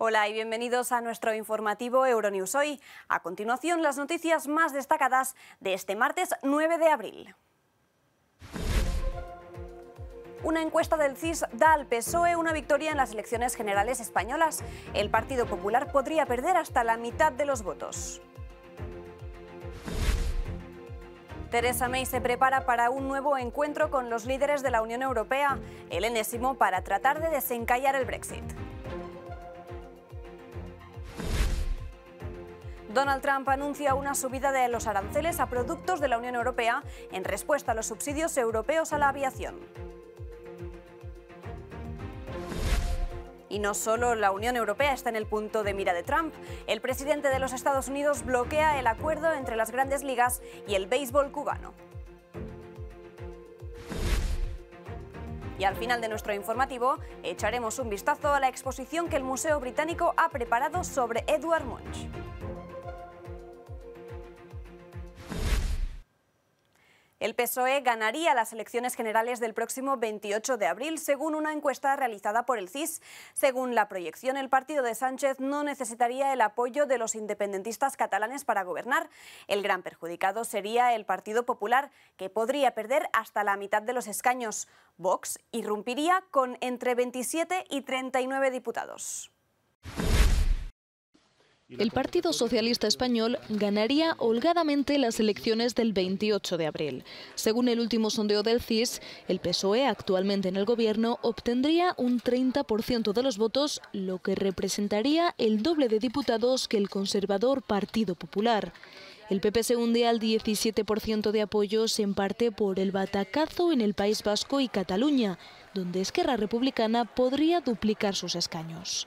Hola y bienvenidos a nuestro informativo Euronews Hoy. A continuación, las noticias más destacadas de este martes 9 de abril. Una encuesta del CIS da al PSOE una victoria en las elecciones generales españolas. El Partido Popular podría perder hasta la mitad de los votos. Teresa May se prepara para un nuevo encuentro con los líderes de la Unión Europea, el enésimo para tratar de desencallar el Brexit. Donald Trump anuncia una subida de los aranceles a productos de la Unión Europea en respuesta a los subsidios europeos a la aviación. Y no solo la Unión Europea está en el punto de mira de Trump. El presidente de los Estados Unidos bloquea el acuerdo entre las grandes ligas y el béisbol cubano. Y al final de nuestro informativo echaremos un vistazo a la exposición que el Museo Británico ha preparado sobre Edward Munch. El PSOE ganaría las elecciones generales del próximo 28 de abril, según una encuesta realizada por el CIS. Según la proyección, el partido de Sánchez no necesitaría el apoyo de los independentistas catalanes para gobernar. El gran perjudicado sería el Partido Popular, que podría perder hasta la mitad de los escaños. Vox irrumpiría con entre 27 y 39 diputados el Partido Socialista Español ganaría holgadamente las elecciones del 28 de abril. Según el último sondeo del CIS, el PSOE, actualmente en el gobierno, obtendría un 30% de los votos, lo que representaría el doble de diputados que el conservador Partido Popular. El PP se hunde al 17% de apoyos en parte por el batacazo en el País Vasco y Cataluña, donde Esquerra Republicana podría duplicar sus escaños.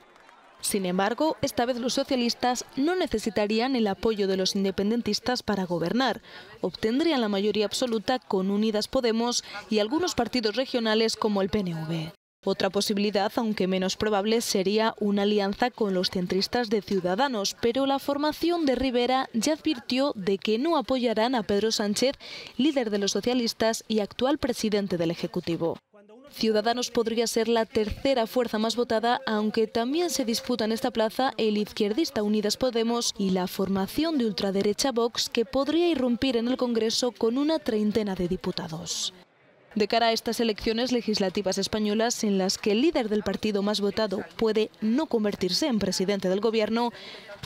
Sin embargo, esta vez los socialistas no necesitarían el apoyo de los independentistas para gobernar. Obtendrían la mayoría absoluta con Unidas Podemos y algunos partidos regionales como el PNV. Otra posibilidad, aunque menos probable, sería una alianza con los centristas de Ciudadanos, pero la formación de Rivera ya advirtió de que no apoyarán a Pedro Sánchez, líder de los socialistas y actual presidente del Ejecutivo. Ciudadanos podría ser la tercera fuerza más votada, aunque también se disputa en esta plaza el izquierdista Unidas Podemos y la formación de ultraderecha Vox, que podría irrumpir en el Congreso con una treintena de diputados. De cara a estas elecciones legislativas españolas en las que el líder del partido más votado puede no convertirse en presidente del gobierno,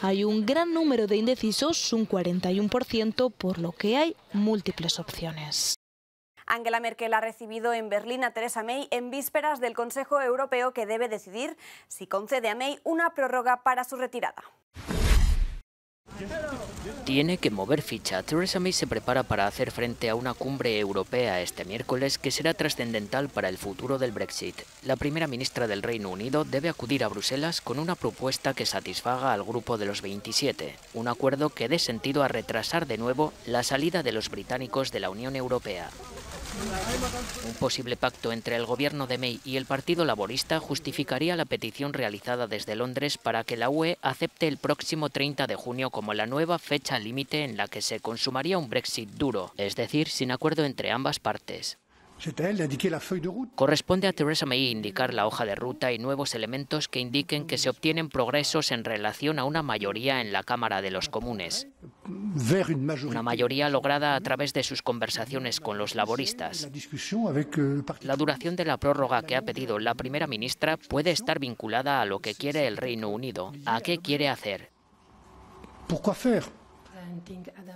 hay un gran número de indecisos, un 41%, por lo que hay múltiples opciones. Angela Merkel ha recibido en Berlín a Theresa May en vísperas del Consejo Europeo que debe decidir si concede a May una prórroga para su retirada. Tiene que mover ficha. Theresa May se prepara para hacer frente a una cumbre europea este miércoles que será trascendental para el futuro del Brexit. La primera ministra del Reino Unido debe acudir a Bruselas con una propuesta que satisfaga al grupo de los 27, un acuerdo que dé sentido a retrasar de nuevo la salida de los británicos de la Unión Europea. Un posible pacto entre el gobierno de May y el Partido Laborista justificaría la petición realizada desde Londres para que la UE acepte el próximo 30 de junio como la nueva fecha límite en la que se consumaría un Brexit duro, es decir, sin acuerdo entre ambas partes. Corresponde a Theresa May indicar la hoja de ruta y nuevos elementos que indiquen que se obtienen progresos en relación a una mayoría en la Cámara de los Comunes una mayoría lograda a través de sus conversaciones con los laboristas. La euh, duración de la prórroga que ha pedido la primera ministra puede estar vinculada a lo que quiere el Reino Unido, a qué quiere hacer.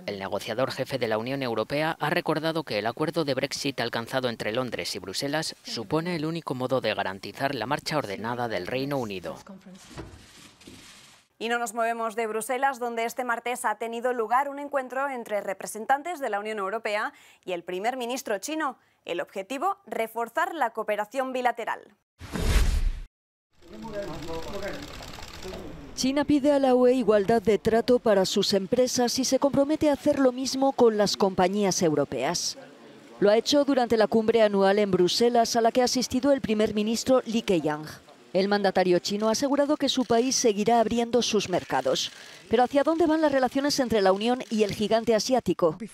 El negociador jefe de la Unión Europea ha recordado que el acuerdo de Brexit alcanzado entre Londres y Bruselas supone el único modo de garantizar la marcha ordenada del Reino Unido. Y no nos movemos de Bruselas, donde este martes ha tenido lugar un encuentro entre representantes de la Unión Europea y el primer ministro chino. El objetivo, reforzar la cooperación bilateral. China pide a la UE igualdad de trato para sus empresas y se compromete a hacer lo mismo con las compañías europeas. Lo ha hecho durante la cumbre anual en Bruselas a la que ha asistido el primer ministro Li Keqiang. El mandatario chino ha asegurado que su país seguirá abriendo sus mercados. Pero ¿hacia dónde van las relaciones entre la Unión y el gigante asiático? Um,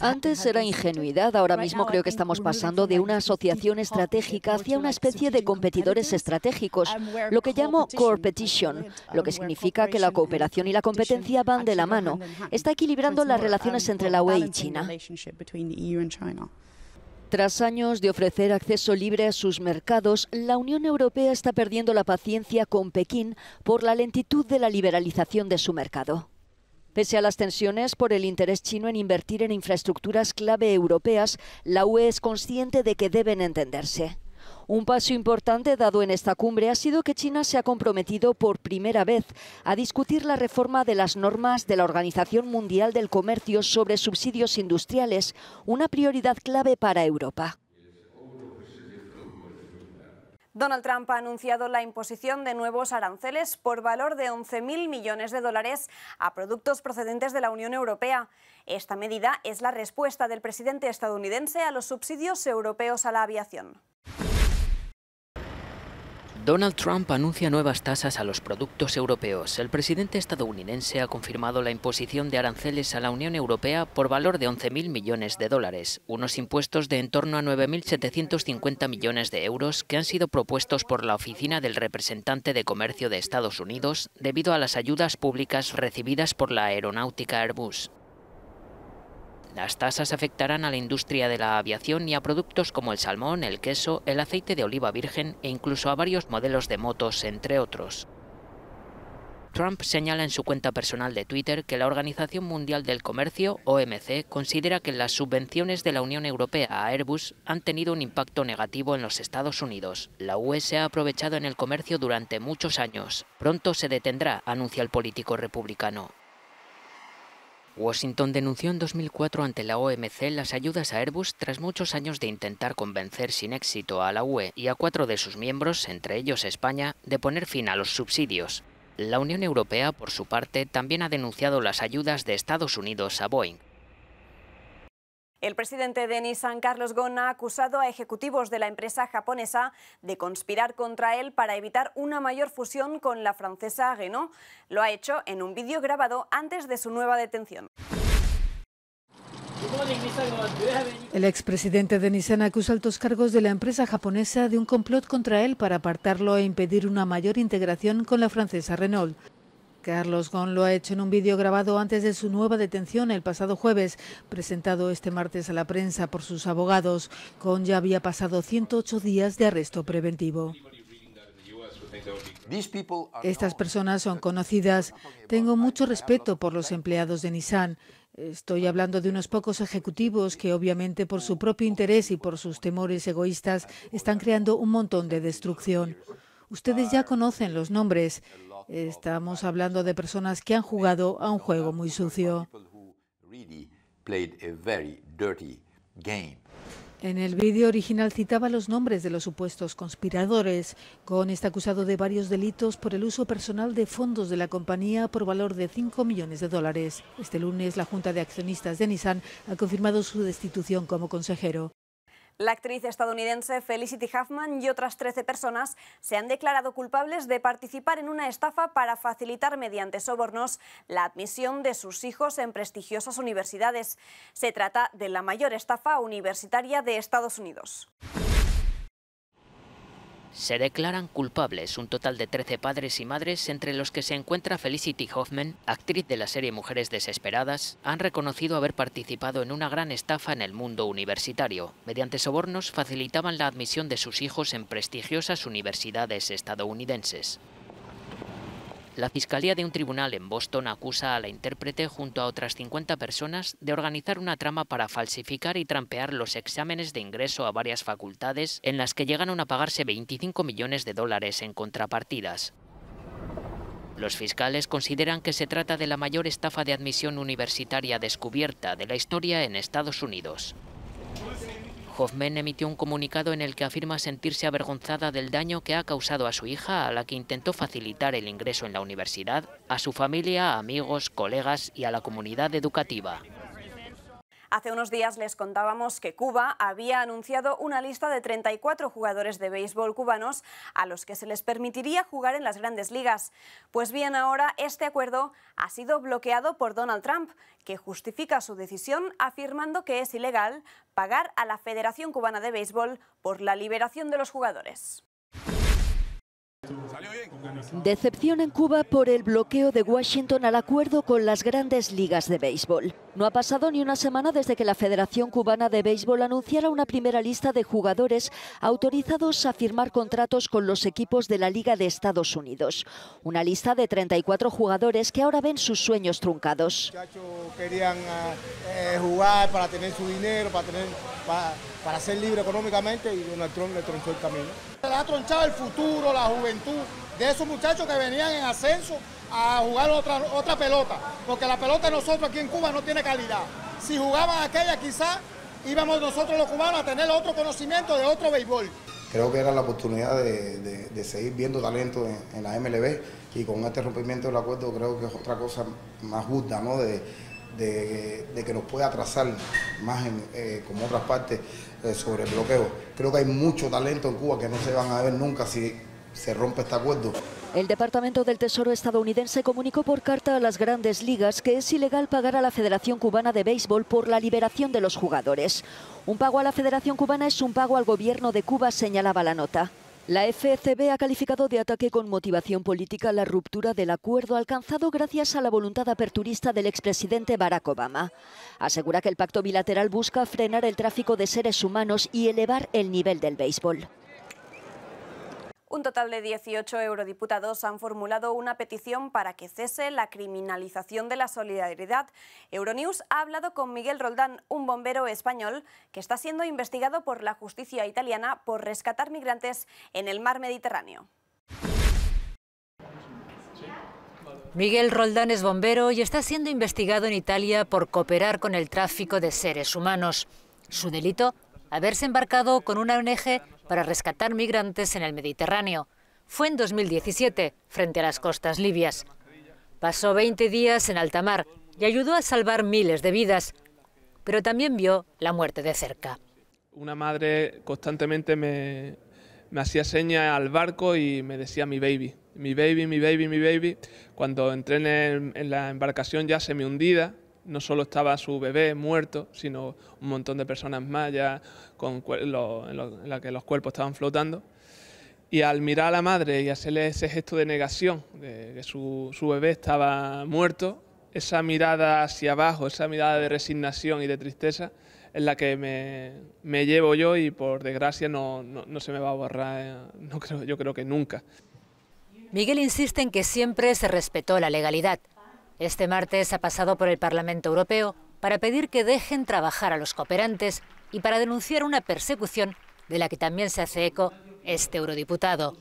Antes era ingenuidad, ahora mismo creo que estamos pasando de una asociación estratégica hacia una especie de competidores estratégicos, um, lo que llamo competition, lo um, que significa que la cooperación y la competencia van de la mano. Está equilibrando las relaciones entre la UE y China. Tras años de ofrecer acceso libre a sus mercados, la Unión Europea está perdiendo la paciencia con Pekín por la lentitud de la liberalización de su mercado. Pese a las tensiones por el interés chino en invertir en infraestructuras clave europeas, la UE es consciente de que deben entenderse. Un paso importante dado en esta cumbre ha sido que China se ha comprometido por primera vez a discutir la reforma de las normas de la Organización Mundial del Comercio sobre subsidios industriales, una prioridad clave para Europa. Donald Trump ha anunciado la imposición de nuevos aranceles por valor de 11.000 millones de dólares a productos procedentes de la Unión Europea. Esta medida es la respuesta del presidente estadounidense a los subsidios europeos a la aviación. Donald Trump anuncia nuevas tasas a los productos europeos. El presidente estadounidense ha confirmado la imposición de aranceles a la Unión Europea por valor de 11.000 millones de dólares, unos impuestos de en torno a 9.750 millones de euros que han sido propuestos por la Oficina del Representante de Comercio de Estados Unidos debido a las ayudas públicas recibidas por la aeronáutica Airbus. Las tasas afectarán a la industria de la aviación y a productos como el salmón, el queso, el aceite de oliva virgen e incluso a varios modelos de motos, entre otros. Trump señala en su cuenta personal de Twitter que la Organización Mundial del Comercio, OMC, considera que las subvenciones de la Unión Europea a Airbus han tenido un impacto negativo en los Estados Unidos. La UE se ha aprovechado en el comercio durante muchos años. Pronto se detendrá, anuncia el político republicano. Washington denunció en 2004 ante la OMC las ayudas a Airbus tras muchos años de intentar convencer sin éxito a la UE y a cuatro de sus miembros, entre ellos España, de poner fin a los subsidios. La Unión Europea, por su parte, también ha denunciado las ayudas de Estados Unidos a Boeing. El presidente de Nissan, Carlos Ghosn, ha acusado a ejecutivos de la empresa japonesa de conspirar contra él para evitar una mayor fusión con la francesa Renault. Lo ha hecho en un vídeo grabado antes de su nueva detención. El expresidente de Nissan acusa altos cargos de la empresa japonesa de un complot contra él para apartarlo e impedir una mayor integración con la francesa Renault. Carlos Ghosn lo ha hecho en un vídeo grabado antes de su nueva detención el pasado jueves, presentado este martes a la prensa por sus abogados. Ghosn ya había pasado 108 días de arresto preventivo. Estas personas son conocidas. Tengo mucho respeto por los empleados de Nissan. Estoy hablando de unos pocos ejecutivos que obviamente por su propio interés y por sus temores egoístas están creando un montón de destrucción. Ustedes ya conocen los nombres. Estamos hablando de personas que han jugado a un juego muy sucio. En el vídeo original citaba los nombres de los supuestos conspiradores. con está acusado de varios delitos por el uso personal de fondos de la compañía por valor de 5 millones de dólares. Este lunes, la Junta de Accionistas de Nissan ha confirmado su destitución como consejero. La actriz estadounidense Felicity Huffman y otras 13 personas se han declarado culpables de participar en una estafa para facilitar mediante sobornos la admisión de sus hijos en prestigiosas universidades. Se trata de la mayor estafa universitaria de Estados Unidos. Se declaran culpables un total de 13 padres y madres, entre los que se encuentra Felicity Hoffman, actriz de la serie Mujeres Desesperadas, han reconocido haber participado en una gran estafa en el mundo universitario. Mediante sobornos facilitaban la admisión de sus hijos en prestigiosas universidades estadounidenses. La Fiscalía de un tribunal en Boston acusa a la intérprete junto a otras 50 personas de organizar una trama para falsificar y trampear los exámenes de ingreso a varias facultades en las que llegaron a pagarse 25 millones de dólares en contrapartidas. Los fiscales consideran que se trata de la mayor estafa de admisión universitaria descubierta de la historia en Estados Unidos. Hoffman emitió un comunicado en el que afirma sentirse avergonzada del daño que ha causado a su hija, a la que intentó facilitar el ingreso en la universidad, a su familia, amigos, colegas y a la comunidad educativa. Hace unos días les contábamos que Cuba había anunciado una lista de 34 jugadores de béisbol cubanos a los que se les permitiría jugar en las grandes ligas. Pues bien, ahora este acuerdo ha sido bloqueado por Donald Trump, que justifica su decisión afirmando que es ilegal pagar a la Federación Cubana de Béisbol por la liberación de los jugadores. Decepción en Cuba por el bloqueo de Washington al acuerdo con las grandes ligas de béisbol. No ha pasado ni una semana desde que la Federación Cubana de Béisbol anunciara una primera lista de jugadores autorizados a firmar contratos con los equipos de la Liga de Estados Unidos. Una lista de 34 jugadores que ahora ven sus sueños truncados. querían eh, jugar para tener su dinero, para, tener, para, ser libre económicamente y Donald Trump le troncó el camino. Le ha tronchado el futuro, la juventud de esos muchachos que venían en ascenso a jugar otra, otra pelota, porque la pelota de nosotros aquí en Cuba no tiene calidad. Si jugaban aquella quizás íbamos nosotros los cubanos a tener otro conocimiento de otro béisbol. Creo que era la oportunidad de, seguir viendo talento en, la MLB y con este rompimiento del acuerdo creo que es otra cosa más justa, ¿no? De, que nos pueda atrasar más eh, como otras partes eh, sobre el bloqueo. Creo que hay mucho talento en Cuba que no se van a ver nunca si se rompe este acuerdo. El Departamento del Tesoro estadounidense comunicó por carta a las grandes ligas que es ilegal pagar a la Federación Cubana de Béisbol por la liberación de los jugadores. Un pago a la Federación Cubana es un pago al gobierno de Cuba, señalaba la nota. La FCB ha calificado de ataque con motivación política la ruptura del acuerdo alcanzado gracias a la voluntad aperturista del expresidente Barack Obama. Asegura que el pacto bilateral busca frenar el tráfico de seres humanos y elevar el nivel del béisbol. Un total de 18 eurodiputados han formulado una petición para que cese la criminalización de la solidaridad. Euronews ha hablado con Miguel Roldán, un bombero español que está siendo investigado por la justicia italiana por rescatar migrantes en el mar Mediterráneo. Miguel Roldán es bombero y está siendo investigado en Italia por cooperar con el tráfico de seres humanos. Su delito, haberse embarcado con una ONG para rescatar migrantes en el Mediterráneo. Fue en 2017, frente a las costas libias. Pasó 20 días en alta mar y ayudó a salvar miles de vidas, pero también vio la muerte de cerca. Una madre constantemente me, me hacía señas al barco y me decía mi baby, mi baby, mi baby, mi baby. Cuando entré en, en la embarcación ya se me hundida, no solo estaba su bebé muerto, sino un montón de personas más ya con en, lo, la que los cuerpos estaban flotando. Y al mirar a la madre y hacerle ese gesto de negación, de que su, bebé estaba muerto, esa mirada hacia abajo, esa mirada de resignación y de tristeza, es la que me, llevo yo y por desgracia no, se me va a borrar, eh, no creo, yo creo que nunca. Miguel insiste en que siempre se respetó la legalidad. Este martes ha pasado por el Parlamento Europeo para pedir que dejen trabajar a los cooperantes y para denunciar una persecución de la que también se hace eco este eurodiputado.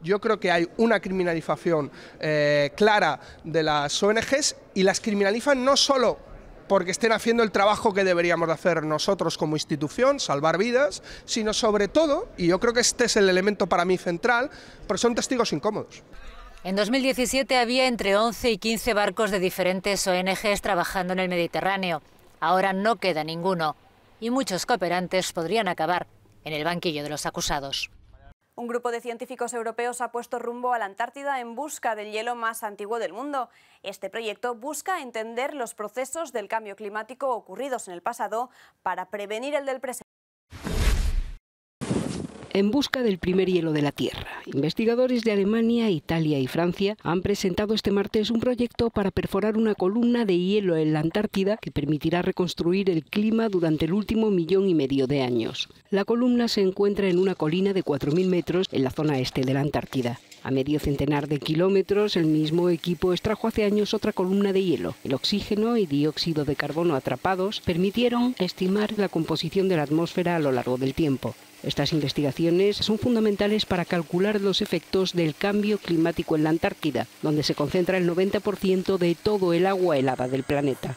Yo creo que hay una criminalización eh, clara de las ONGs y las criminalizan no solo porque estén haciendo el trabajo que deberíamos hacer nosotros como institución, salvar vidas, sino sobre todo, y yo creo que este es el elemento para mí central, porque son testigos incómodos. En 2017 había entre 11 y 15 barcos de diferentes ONGs trabajando en el Mediterráneo. Ahora no queda ninguno y muchos cooperantes podrían acabar en el banquillo de los acusados. Un grupo de científicos europeos ha puesto rumbo a la Antártida en busca del hielo más antiguo del mundo. Este proyecto busca entender los procesos del cambio climático ocurridos en el pasado para prevenir el del presente en busca del primer hielo de la Tierra. Investigadores de Alemania, Italia y Francia han presentado este martes un proyecto para perforar una columna de hielo en la Antártida que permitirá reconstruir el clima durante el último millón y medio de años. La columna se encuentra en una colina de 4.000 metros en la zona este de la Antártida. A medio centenar de kilómetros, el mismo equipo extrajo hace años otra columna de hielo. El oxígeno y dióxido de carbono atrapados permitieron estimar la composición de la atmósfera a lo largo del tiempo. Estas investigaciones son fundamentales para calcular los efectos del cambio climático en la Antártida, donde se concentra el 90% de todo el agua helada del planeta.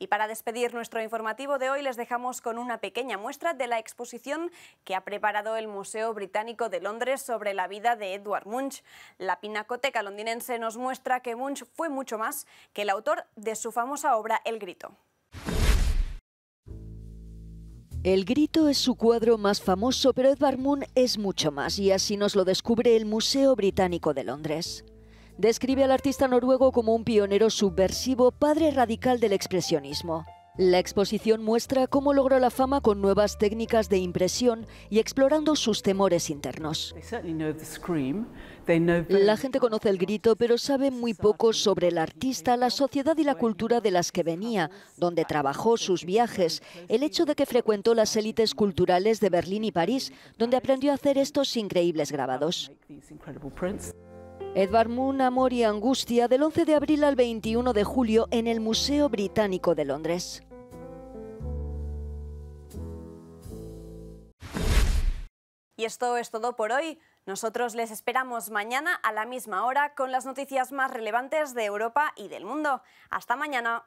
Y para despedir nuestro informativo de hoy les dejamos con una pequeña muestra de la exposición que ha preparado el Museo Británico de Londres sobre la vida de Edward Munch. La Pinacoteca londinense nos muestra que Munch fue mucho más que el autor de su famosa obra El Grito. El grito es su cuadro más famoso, pero Edvard Munch es mucho más y así nos lo descubre el Museo Británico de Londres describe al artista noruego como un pionero subversivo, padre radical del expresionismo. La exposición muestra cómo logró la fama con nuevas técnicas de impresión y explorando sus temores internos. La gente conoce el grito, pero sabe muy poco sobre el artista, la sociedad y la cultura de las que venía, donde trabajó, sus viajes, el hecho de que frecuentó las élites culturales de Berlín y París, donde aprendió a hacer estos increíbles grabados. Edward Moon, Amor y Angustia, del 11 de abril al 21 de julio en el Museo Británico de Londres. Y esto es todo por hoy. Nosotros les esperamos mañana a la misma hora con las noticias más relevantes de Europa y del mundo. Hasta mañana.